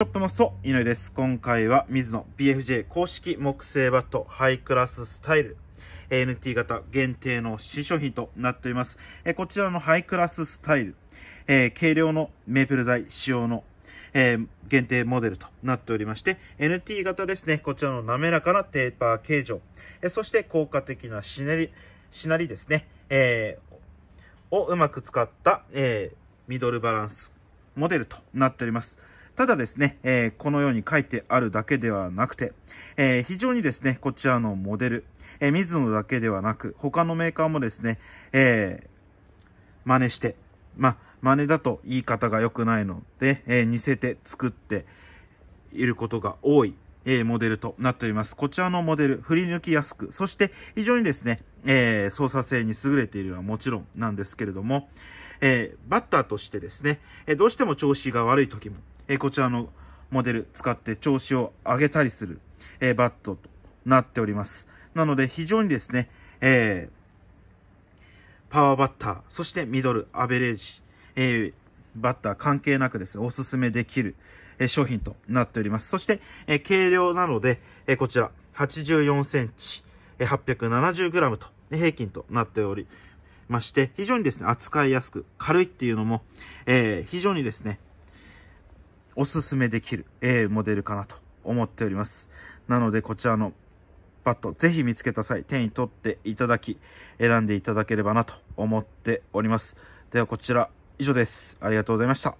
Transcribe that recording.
ショップモスト井上です。今回は水野 BFJ 公式木製バットハイクラススタイル NT 型限定の新商品となっております。えこちらのハイクラススタイル、えー、軽量のメープル材使用の、えー、限定モデルとなっておりまして、NT 型ですね、こちらの滑らかなテーパー形状、えそして効果的なしなり、しなりですね、えー、をうまく使った、えミドルバランスモデルとなっております。ただですね、えー、このように書いてあるだけではなくて、えー、非常にですね、こちらのモデル、えー、水野だけではなく、他のメーカーもですね、えー、真似して、ま真似だと言い方が良くないので、えー、似せて作っていることが多いえー、モデルとなっております。こちらのモデル、振り抜きやすく、そして非常にですね、えー、操作性に優れているのはもちろんなんですけれども、えー、バッターとしてですね、えどうしても調子が悪い時も、えこちらのモデル使って調子を上げたりする、えバットとなっております。なので非常にですね、えパワーバッター、そしてミドル、アベレージ、えバッター関係なくですね、おすすめできる、え商品となっております。そして、え軽量なので、えこちら、84センチ、え8 7 0グラムと、平均となっておりまして、非常にですね、扱いやすく、軽いっていうのも、え非常にですね、おすすめできる、えモデルかなと思っております。なので、こちらのバット、ぜひ見つけた際、手に取っていただき、選んでいただければなと思っております。では、こちら、以上です。ありがとうございました。